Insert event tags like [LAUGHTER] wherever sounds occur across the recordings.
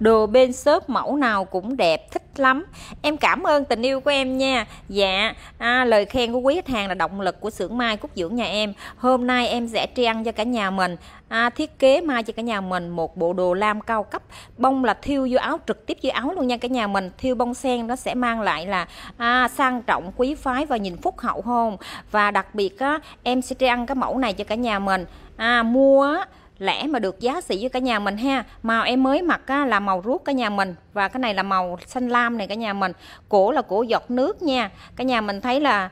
đồ bên shop mẫu nào cũng đẹp thích lắm em cảm ơn tình yêu của em nha dạ à, lời khen của quý khách hàng là động lực của xưởng mai cúc dưỡng nhà em hôm nay em sẽ tri ăn cho cả nhà mình à, thiết kế mai cho cả nhà mình một bộ đồ lam cao cấp bông là thiêu vô áo trực tiếp dưới áo luôn nha cả nhà mình thiêu bông sen nó sẽ mang lại là à, sang trọng quý phái và nhìn phúc hậu hôn và đặc biệt á, em sẽ tri ăn cái mẫu này cho cả nhà mình à, mua á, lẻ mà được giá sỉ với cả nhà mình ha màu em mới mặc á, là màu ruốc cả nhà mình và cái này là màu xanh lam này cả nhà mình cổ là cổ giọt nước nha cả nhà mình thấy là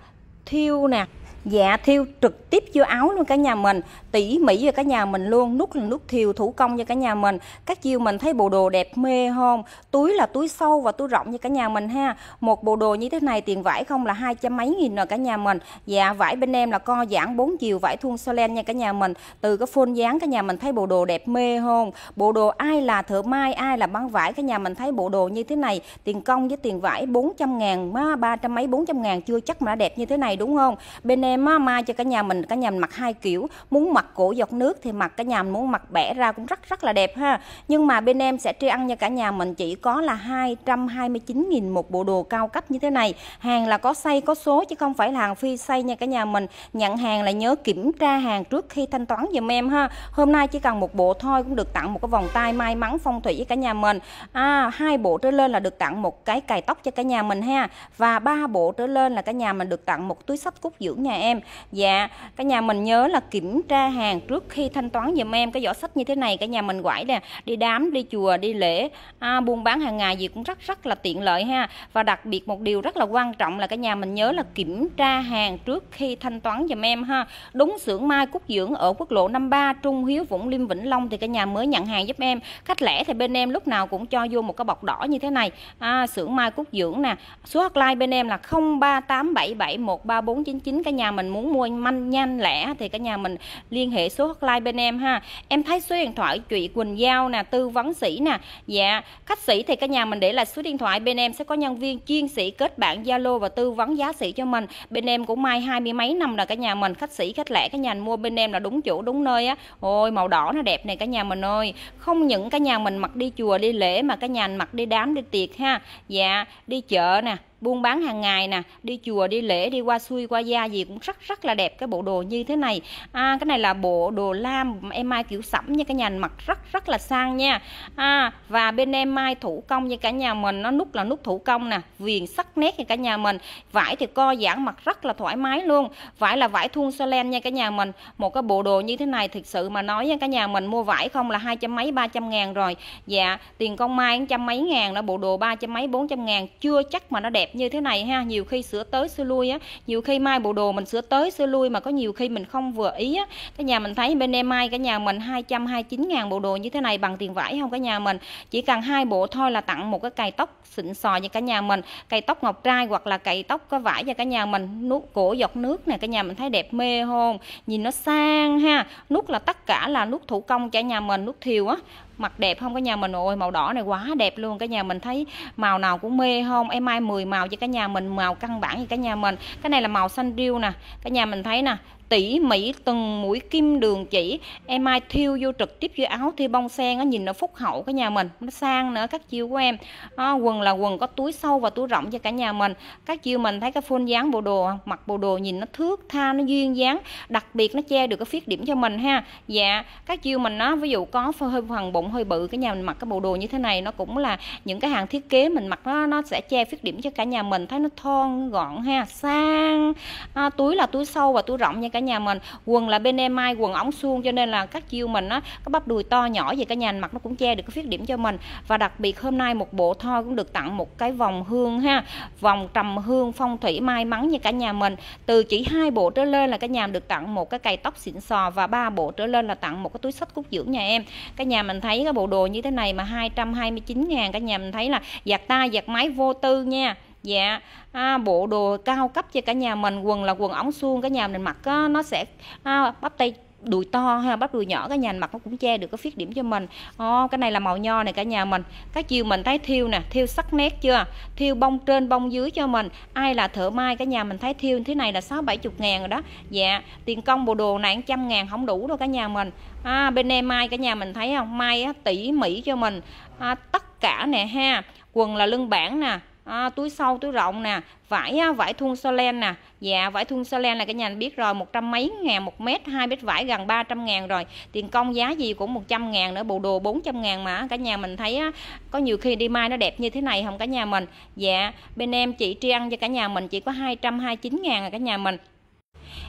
thiêu nè dạ thiêu trực tiếp vô áo luôn cả nhà mình tỉ mỉ cho cả nhà mình luôn nút là nút thiều thủ công cho cả nhà mình các chiêu mình thấy bộ đồ đẹp mê không túi là túi sâu và túi rộng cho cả nhà mình ha một bộ đồ như thế này tiền vải không là hai trăm mấy nghìn rồi cả nhà mình dạ vải bên em là co giãn 4 chiều vải thun len nha cả nhà mình từ cái phôn dáng cả nhà mình thấy bộ đồ đẹp mê không bộ đồ ai là thợ mai ai là băng vải cả nhà mình thấy bộ đồ như thế này tiền công với tiền vải 400 ngàn ba trăm mấy 400 ngàn chưa chắc mà đẹp như thế này đúng không bên em em á, mai cho cả nhà mình cả nhà mình mặc hai kiểu muốn mặc cổ dọc nước thì mặc cả nhà mình muốn mặc bẻ ra cũng rất rất là đẹp ha nhưng mà bên em sẽ tri ăn cho cả nhà mình chỉ có là 229.000 một bộ đồ cao cấp như thế này hàng là có xây có số chứ không phải là hàng phi xây nha cả nhà mình nhận hàng là nhớ kiểm tra hàng trước khi thanh toán giùm em ha hôm nay chỉ cần một bộ thôi cũng được tặng một cái vòng tay may mắn phong thủy với cả nhà mình à hai bộ trở lên là được tặng một cái cài tóc cho cả nhà mình ha và ba bộ trở lên là cả nhà mình được tặng một túi sách cúc dưỡng nhà em dạ, cả nhà mình nhớ là kiểm tra hàng trước khi thanh toán giùm em cái giỏ sách như thế này cả nhà mình quải nè đi đám đi chùa đi lễ à, buôn bán hàng ngày gì cũng rất rất là tiện lợi ha và đặc biệt một điều rất là quan trọng là cả nhà mình nhớ là kiểm tra hàng trước khi thanh toán giùm em ha đúng xưởng mai cúc dưỡng ở quốc lộ 53 Trung Hiếu Vũng Liêm Vĩnh Long thì cả nhà mới nhận hàng giúp em khách lẻ thì bên em lúc nào cũng cho vô một cái bọc đỏ như thế này à, xưởng mai cúc dưỡng nè số hotline bên em là 0387713499 cả nhà mình muốn mua manh nhanh lẻ thì cả nhà mình liên hệ số hotline bên em ha em thấy số điện thoại chị Quỳnh Giao nè tư vấn sĩ nè dạ khách sĩ thì cả nhà mình để là số điện thoại bên em sẽ có nhân viên chuyên sĩ kết bạn Zalo và tư vấn giá sĩ cho mình bên em cũng mai hai mươi mấy năm là cả nhà mình khách sĩ khách lẻ cả nhà mua bên em là đúng chỗ đúng nơi á ôi màu đỏ nó đẹp này cả nhà mình ơi không những cả nhà mình mặc đi chùa đi lễ mà cả nhà mặc đi đám đi tiệc ha dạ đi chợ nè buôn bán hàng ngày nè đi chùa đi lễ đi qua xuôi qua da gì cũng rất rất là đẹp cái bộ đồ như thế này à, cái này là bộ đồ lam em mai kiểu sẫm nha cả nhà mặc rất rất là sang nha à, và bên em mai thủ công như cả nhà mình nó nút là nút thủ công nè viền sắc nét như cả nhà mình vải thì co giãn mặc rất là thoải mái luôn vải là vải thun len nha cả nhà mình một cái bộ đồ như thế này thực sự mà nói nha cả nhà mình mua vải không là hai trăm mấy ba trăm ngàn rồi dạ tiền con mai trăm mấy ngàn nó bộ đồ ba trăm mấy bốn trăm ngàn chưa chắc mà nó đẹp đẹp như thế này ha nhiều khi sửa tới sửa lui á nhiều khi mai bộ đồ mình sửa tới sửa lui mà có nhiều khi mình không vừa ý á cái nhà mình thấy bên em mai cái nhà mình 229 ngàn bộ đồ như thế này bằng tiền vải không cái nhà mình chỉ cần hai bộ thôi là tặng một cái cài tóc xịn sò cho cả nhà mình cài tóc ngọc trai hoặc là cài tóc có vải cho cả nhà mình nút cổ giọt nước này cả nhà mình thấy đẹp mê hồn nhìn nó sang ha nút là tất cả là nút thủ công cho nhà mình nút thiều á mặt đẹp không cả nhà mình ôi màu đỏ này quá đẹp luôn cả nhà mình thấy màu nào cũng mê không em mai 10 màu cho cả nhà mình màu căn bản gì cả nhà mình cái này là màu xanh riêu nè cả nhà mình thấy nè tỷ mỹ từng mũi kim đường chỉ em ai thiêu vô trực tiếp dưới áo thiêu bông sen nó nhìn nó phúc hậu cái nhà mình nó sang nữa các chiêu của em à, quần là quần có túi sâu và túi rộng cho cả nhà mình các chiêu mình thấy cái phun dáng bộ đồ mặc bộ đồ nhìn nó thước tha nó duyên dáng đặc biệt nó che được cái khuyết điểm cho mình ha dạ các chiêu mình nó ví dụ có hơi phần bụng hơi bự cái nhà mình mặc cái bộ đồ như thế này nó cũng là những cái hàng thiết kế mình mặc nó nó sẽ che khuyết điểm cho cả nhà mình thấy nó thon gọn ha sang à, túi là túi sâu và túi rộng nha cả nhà mình quần là bên em mai quần ống suông cho nên là các chiêu mình á cái bắp đùi to nhỏ gì cả nhà mặc nó cũng che được cái khuyết điểm cho mình và đặc biệt hôm nay một bộ thoi cũng được tặng một cái vòng hương ha vòng trầm hương phong thủy may mắn như cả nhà mình từ chỉ hai bộ trở lên là cả nhà được tặng một cái cày tóc xịn sò và ba bộ trở lên là tặng một cái túi sách cúc dưỡng nhà em cả nhà mình thấy cái bộ đồ như thế này mà 229 ngàn cả nhà mình thấy là giặt tay giặt máy vô tư nha dạ à, bộ đồ cao cấp cho cả nhà mình quần là quần ống suông cả nhà mình mặc á, nó sẽ à, bắp tay đùi to ha bắp đùi nhỏ cả nhà mình mặc nó cũng che được cái khuyết điểm cho mình ô ờ, cái này là màu nho này cả nhà mình các chiều mình thấy thiêu nè thiêu sắc nét chưa thiêu bông trên bông dưới cho mình ai là thợ mai cả nhà mình thấy thiêu thế này là sáu bảy chục ngàn rồi đó dạ tiền công bộ đồ này trăm ngàn không đủ đâu cả nhà mình à, bên em mai cả nhà mình thấy không mai á, tỉ mỉ cho mình à, tất cả nè ha quần là lưng bản nè à, túi sâu túi rộng nè vải vải thun so len nè dạ vải thun so len là cái nhà biết rồi một trăm mấy ngàn một mét hai mét vải gần 300 ngàn rồi tiền công giá gì cũng 100 ngàn nữa bộ đồ 400 ngàn mà cả nhà mình thấy á, có nhiều khi đi mai nó đẹp như thế này không cả nhà mình dạ bên em chị tri ăn cho cả nhà mình chỉ có 229 ngàn là cả nhà mình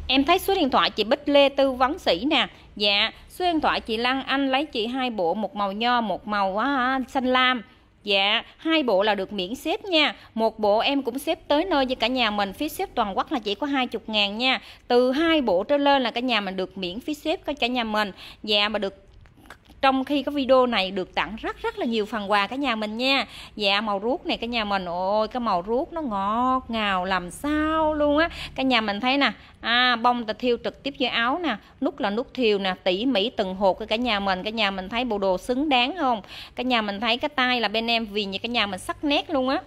Em thấy số điện thoại chị Bích Lê tư vấn sĩ nè Dạ, số điện thoại chị Lan Anh lấy chị hai bộ một màu nho, một màu á, xanh lam Dạ, hai bộ là được miễn xếp nha. Một bộ em cũng xếp tới nơi với cả nhà mình, phí xếp toàn quốc là chỉ có 20 ngàn nha. Từ hai bộ trở lên là cả nhà mình được miễn phí xếp cả nhà mình. Dạ mà được trong khi cái video này được tặng rất rất là nhiều phần quà cả nhà mình nha dạ màu ruốc này cả nhà mình ôi cái màu ruốc nó ngọt ngào làm sao luôn á cả nhà mình thấy nè à, bông ta thiêu trực tiếp dưới áo nè nút là nút thiều nè tỉ mỉ từng hột của cả nhà mình cả nhà mình thấy bộ đồ xứng đáng không cả nhà mình thấy cái tay là bên em vì như cả nhà mình sắc nét luôn á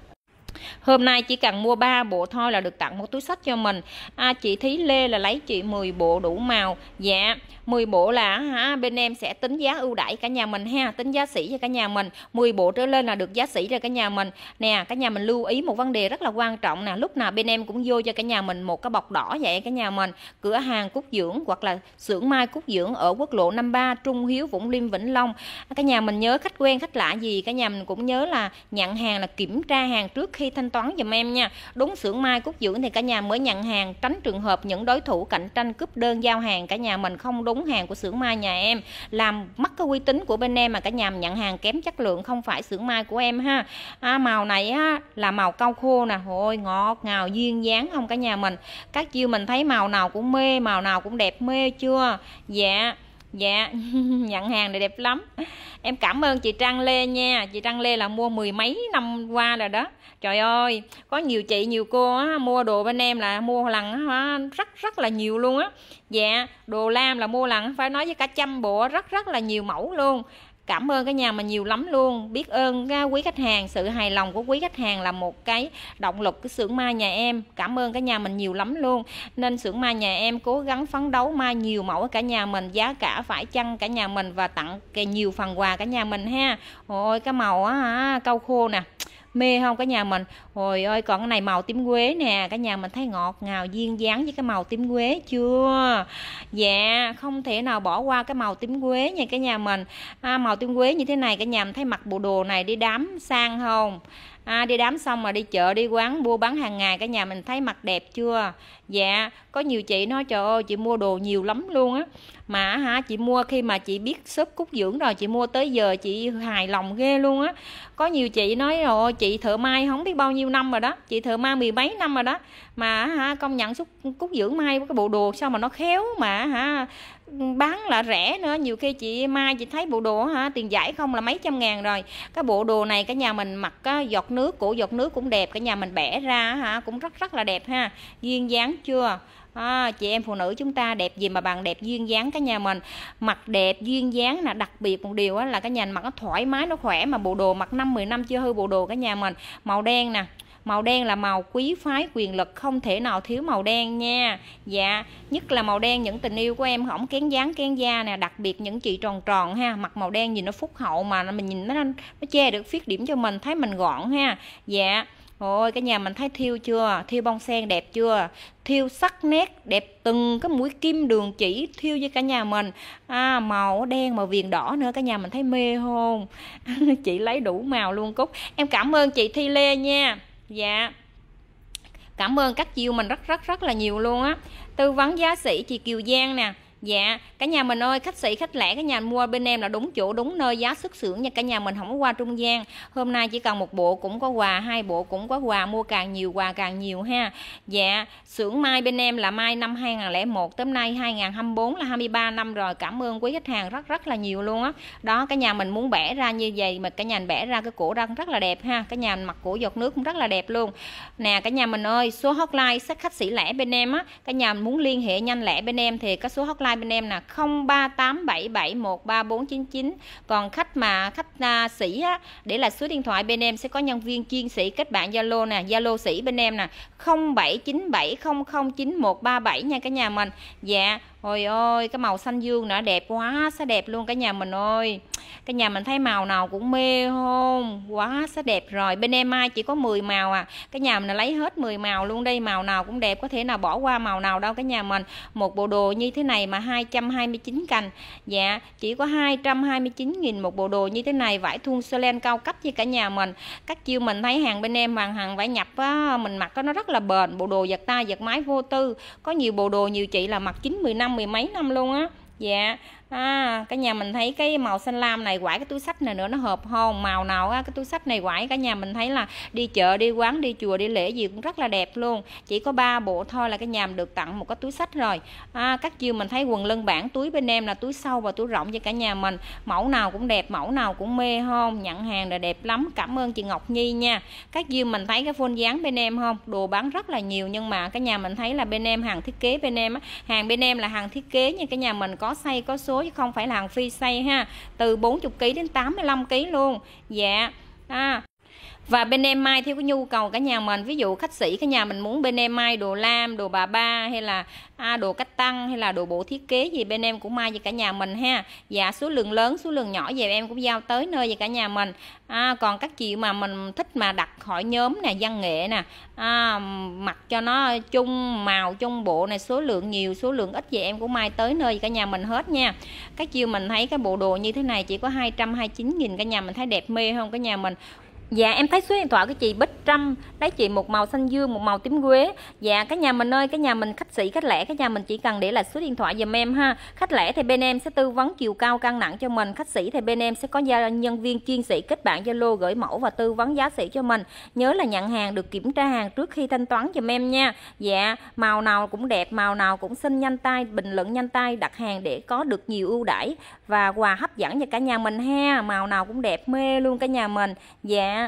hôm nay chỉ cần mua 3 bộ thôi là được tặng một túi sách cho mình à, chị Thí Lê là lấy chị 10 bộ đủ màu dạ 10 bộ là ha, bên em sẽ tính giá ưu đãi cả nhà mình ha tính giá sỉ cho cả nhà mình 10 bộ trở lên là được giá sỉ cho cả nhà mình nè cả nhà mình lưu ý một vấn đề rất là quan trọng nè lúc nào bên em cũng vô cho cả nhà mình một cái bọc đỏ vậy cả nhà mình cửa hàng Cúc Dưỡng hoặc là xưởng mai Cúc Dưỡng ở quốc lộ 53 Trung Hiếu Vũng Liêm Vĩnh Long cả nhà mình nhớ khách quen khách lạ gì cả nhà mình cũng nhớ là nhận hàng là kiểm tra hàng trước khi thanh toán dùm em nha đúng xưởng mai cúc dưỡng thì cả nhà mới nhận hàng tránh trường hợp những đối thủ cạnh tranh cướp đơn giao hàng cả nhà mình không đúng hàng của xưởng mai nhà em làm mất cái uy tín của bên em mà cả nhà mình nhận hàng kém chất lượng không phải xưởng mai của em ha à, màu này á, là màu cau khô nè ôi ngọt ngào duyên dáng không cả nhà mình các chiêu mình thấy màu nào cũng mê màu nào cũng đẹp mê chưa dạ dạ [LAUGHS] nhận hàng này đẹp lắm em cảm ơn chị Trang Lê nha chị Trang Lê là mua mười mấy năm qua rồi đó trời ơi có nhiều chị nhiều cô á, mua đồ bên em là mua lần á, rất rất là nhiều luôn á dạ đồ lam là mua lần phải nói với cả trăm bộ rất rất là nhiều mẫu luôn cảm ơn cái nhà mà nhiều lắm luôn biết ơn à, quý khách hàng sự hài lòng của quý khách hàng là một cái động lực của xưởng mai nhà em cảm ơn cái nhà mình nhiều lắm luôn nên xưởng mai nhà em cố gắng phấn đấu mai nhiều mẫu cả nhà mình giá cả phải chăng cả nhà mình và tặng nhiều phần quà cả nhà mình ha ôi cái màu á à, câu khô nè mê không cả nhà mình hồi ơi còn cái này màu tím quế nè cả nhà mình thấy ngọt ngào duyên dáng với cái màu tím quế chưa dạ không thể nào bỏ qua cái màu tím quế nha cả nhà mình à, màu tím quế như thế này cả nhà mình thấy mặc bộ đồ này đi đám sang không à, đi đám xong mà đi chợ đi quán mua bán hàng ngày cả nhà mình thấy mặt đẹp chưa dạ có nhiều chị nói trời ơi chị mua đồ nhiều lắm luôn á mà hả chị mua khi mà chị biết shop cúc dưỡng rồi chị mua tới giờ chị hài lòng ghê luôn á có nhiều chị nói rồi chị thợ may không biết bao nhiêu năm rồi đó chị thợ may mười mấy năm rồi đó mà hả công nhận xúc cúc dưỡng mai cái bộ đồ sao mà nó khéo mà hả bán là rẻ nữa nhiều khi chị mai chị thấy bộ đồ hả tiền giải không là mấy trăm ngàn rồi cái bộ đồ này cả nhà mình mặc á, giọt nước cổ giọt nước cũng đẹp cả nhà mình bẻ ra hả cũng rất rất là đẹp ha duyên dáng dáng chưa à, chị em phụ nữ chúng ta đẹp gì mà bằng đẹp duyên dáng cả nhà mình mặt đẹp duyên dáng là đặc biệt một điều là cái nhà mặt nó thoải mái nó khỏe mà bộ đồ mặc năm 10 năm chưa hư bộ đồ cả nhà mình màu đen nè màu đen là màu quý phái quyền lực không thể nào thiếu màu đen nha dạ nhất là màu đen những tình yêu của em không kén dáng kén da nè đặc biệt những chị tròn tròn ha mặc màu đen nhìn nó phúc hậu mà mình nhìn nó nó che được khuyết điểm cho mình thấy mình gọn ha dạ Ôi cái nhà mình thấy thiêu chưa Thiêu bông sen đẹp chưa Thiêu sắc nét đẹp từng cái mũi kim đường chỉ Thiêu với cả nhà mình à, Màu đen màu viền đỏ nữa Cả nhà mình thấy mê hôn [LAUGHS] Chị lấy đủ màu luôn Cúc Em cảm ơn chị Thi Lê nha Dạ Cảm ơn các chiêu mình rất rất rất là nhiều luôn á Tư vấn giá sĩ chị Kiều Giang nè Dạ, cả nhà mình ơi, khách sĩ khách lẻ cả nhà mua bên em là đúng chỗ, đúng nơi, giá xuất xưởng nha cả nhà mình không có qua trung gian. Hôm nay chỉ cần một bộ cũng có quà, hai bộ cũng có quà, mua càng nhiều quà càng nhiều ha. Dạ, xưởng mai bên em là mai năm 2001 tới nay 2024 là 23 năm rồi. Cảm ơn quý khách hàng rất rất là nhiều luôn á. Đó. đó, cả nhà mình muốn bẻ ra như vậy mà cả nhà mình bẻ ra cái cổ răng rất là đẹp ha. Cả nhà mình mặc cổ giọt nước cũng rất là đẹp luôn. Nè cả nhà mình ơi, số hotline khách sĩ lẻ bên em á, cả nhà mình muốn liên hệ nhanh lẻ bên em thì có số hotline hai bên em là 0387713499 còn khách mà khách à, sĩ á, để là số điện thoại bên em sẽ có nhân viên chuyên sĩ kết bạn Zalo nè Zalo sĩ bên em nè 0797009137 nha cả nhà mình dạ ôi ôi cái màu xanh dương nữa đẹp quá sẽ đẹp luôn cả nhà mình ơi cái nhà mình thấy màu nào cũng mê không quá sẽ đẹp rồi bên em mai chỉ có 10 màu à cái nhà mình lấy hết 10 màu luôn đây màu nào cũng đẹp có thể nào bỏ qua màu nào đâu cái nhà mình một bộ đồ như thế này mà 229 cành dạ chỉ có 229.000 một bộ đồ như thế này vải thun sơ len cao cấp với cả nhà mình các chiêu mình thấy hàng bên em hàng hàng vải nhập á, mình mặc nó rất là bền bộ đồ giặt tay giặt máy vô tư có nhiều bộ đồ nhiều chị là mặc chín mười năm mười mấy năm luôn á dạ à, cả nhà mình thấy cái màu xanh lam này quải cái túi sách này nữa nó hợp không màu nào á, cái túi sách này quải cả nhà mình thấy là đi chợ đi quán đi chùa đi lễ gì cũng rất là đẹp luôn chỉ có ba bộ thôi là cái nhà mình được tặng một cái túi sách rồi à, các chiều mình thấy quần lân bản túi bên em là túi sâu và túi rộng cho cả nhà mình mẫu nào cũng đẹp mẫu nào cũng mê không nhận hàng là đẹp lắm cảm ơn chị Ngọc Nhi nha các chiều mình thấy cái phone dáng bên em không đồ bán rất là nhiều nhưng mà cái nhà mình thấy là bên em hàng thiết kế bên em hàng bên em là hàng thiết kế như cái nhà mình có xây có số số chứ không phải là hàng phi xây ha từ 40 kg đến 85 kg luôn dạ à, và bên em mai theo cái nhu cầu cả nhà mình ví dụ khách sĩ cái nhà mình muốn bên em mai đồ lam đồ bà ba hay là à, đồ cách tăng hay là đồ bộ thiết kế gì bên em cũng mai cho cả nhà mình ha dạ số lượng lớn số lượng nhỏ về em cũng giao tới nơi về cả nhà mình à, còn các chị mà mình thích mà đặt khỏi nhóm nè văn nghệ nè à, mặc cho nó chung màu chung bộ này số lượng nhiều số lượng ít về em cũng mai tới nơi về cả nhà mình hết nha các chiêu mình thấy cái bộ đồ như thế này chỉ có 229 nghìn cả nhà mình thấy đẹp mê không cả nhà mình Dạ em thấy số điện thoại của chị Bích Trâm lấy chị một màu xanh dương, một màu tím quế Dạ cái nhà mình ơi, cái nhà mình khách sĩ, khách lẻ Cái nhà mình chỉ cần để là số điện thoại dùm em ha Khách lẻ thì bên em sẽ tư vấn chiều cao căng nặng cho mình Khách sĩ thì bên em sẽ có gia nhân viên chuyên sĩ kết bạn Zalo gửi mẫu và tư vấn giá sĩ cho mình Nhớ là nhận hàng được kiểm tra hàng trước khi thanh toán dùm em nha Dạ màu nào cũng đẹp, màu nào cũng xinh nhanh tay Bình luận nhanh tay đặt hàng để có được nhiều ưu đãi Và quà hấp dẫn cho cả nhà mình ha Màu nào cũng đẹp mê luôn cả nhà mình Dạ